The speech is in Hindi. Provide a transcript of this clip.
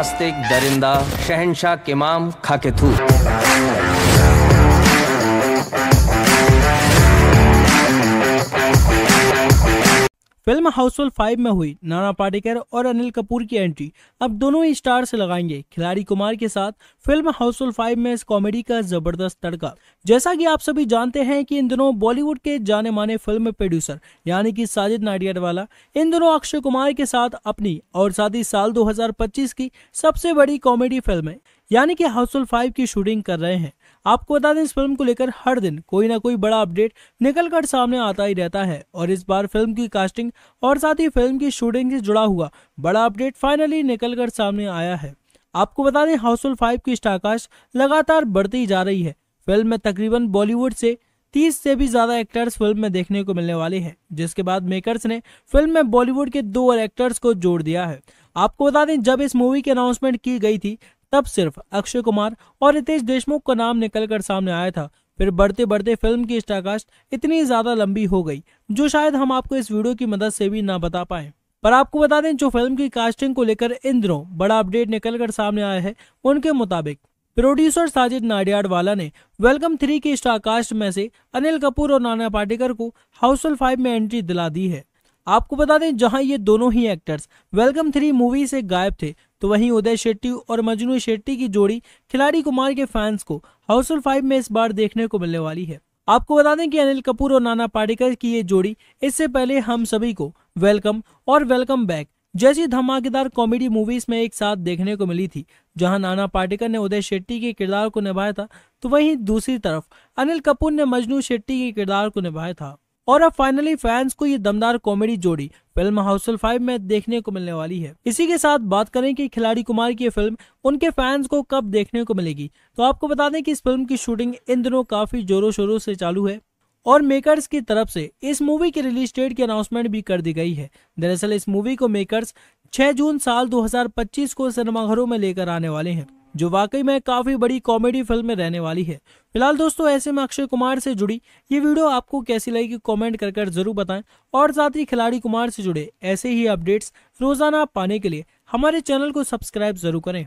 नास्तिक दरिंदा शहनशाह किमाम खाके थू फिल्म हाउसफुल फाइव में हुई नाना पाटेकर और अनिल कपूर की एंट्री अब दोनों ही स्टार से लगाएंगे खिलाड़ी कुमार के साथ फिल्म हाउसफुल फाइव में इस कॉमेडी का जबरदस्त तड़का जैसा कि आप सभी जानते हैं कि इन दोनों बॉलीवुड के जाने माने फिल्म प्रोड्यूसर यानी कि साजिद नाडियाड वाला इन दोनों अक्षय कुमार के साथ अपनी और साथ ही साल दो की सबसे बड़ी कॉमेडी फिल्म है यानी कि हाउसफुल फाइव की शूटिंग कर रहे हैं आपको बता दें इस फिल्म को लेकर हर दिन कोई ना कोई बड़ा अपडेट निकल कर सामने आता ही रहता है और इस बार फिल्म की कास्टिंग और साथ ही फिल्म की शूटिंग से जुड़ा हुआ बड़ा अपडेट फाइनली निकल कर सामने आया है आपको बता दें हाउसफुल फाइव की स्टारकास्ट लगातार बढ़ती जा रही है फिल्म में तकरीबन बॉलीवुड से तीस से भी ज्यादा एक्टर्स फिल्म में देखने को मिलने वाले हैं जिसके बाद मेकर्स ने फिल्म में बॉलीवुड के दो और एक्टर्स को जोड़ दिया है आपको बता दें जब इस मूवी की अनाउंसमेंट की गई थी तब सिर्फ अक्षय कुमार और रितेश देशमुख का नाम निकल कर सामने आया था फिर बढ़ते बढ़ते फिल्म की स्टाकास्ट इतनी ज्यादा लंबी हो गई जो शायद हम आपको इस वीडियो की मदद से भी ना बता पाए पर आपको बता दें जो फिल्म की कास्टिंग को लेकर इन दिनों बड़ा अपडेट निकल कर सामने आया है उनके मुताबिक प्रोड्यूसर साजिद नाडियाडवाला ने वेलकम थ्री की स्टारकास्ट में से अनिल कपूर और नाना पाटेकर को हाउसफुल फाइव में एंट्री दिला दी है आपको बता दें जहां ये दोनों ही एक्टर्स वेलकम थ्री मूवी से गायब थे तो वहीं उदय शेट्टी और मजनू शेट्टी की जोड़ी खिलाड़ी कुमार के फैंस को हाउसफुल फाइव में इस बार देखने को मिलने वाली है आपको बता दें कि अनिल कपूर और नाना पाटेकर की ये जोड़ी इससे पहले हम सभी को वेलकम और वेलकम बैक जैसी धमाकेदार कॉमेडी मूवीज में एक साथ देखने को मिली थी जहां नाना पाटेकर ने उदय शेट्टी के किरदार को निभाया था तो वहीं दूसरी तरफ अनिल कपूर ने मजनू शेट्टी के किरदार को निभाया था और अब फाइनली फैंस को ये दमदार कॉमेडी जोड़ी फिल्म हाउसफुल फाइव में देखने को मिलने वाली है इसी के साथ बात करें कि खिलाड़ी कुमार की फिल्म उनके फैंस को कब देखने को मिलेगी तो आपको बता दें कि इस फिल्म की शूटिंग इन दिनों काफी जोरों शोरों से चालू है और मेकर्स की तरफ से इस मूवी की रिलीज डेट की अनाउंसमेंट भी कर दी गई है दरअसल इस मूवी को मेकर्स 6 जून साल 2025 को सिनेमाघरों में लेकर आने वाले हैं जो वाकई में काफ़ी बड़ी कॉमेडी फिल्म में रहने वाली है फिलहाल दोस्तों ऐसे में अक्षय कुमार से जुड़ी ये वीडियो आपको कैसी लगी कमेंट कर कर जरूर बताएं और साथ ही खिलाड़ी कुमार से जुड़े ऐसे ही अपडेट्स रोजाना पाने के लिए हमारे चैनल को सब्सक्राइब जरूर करें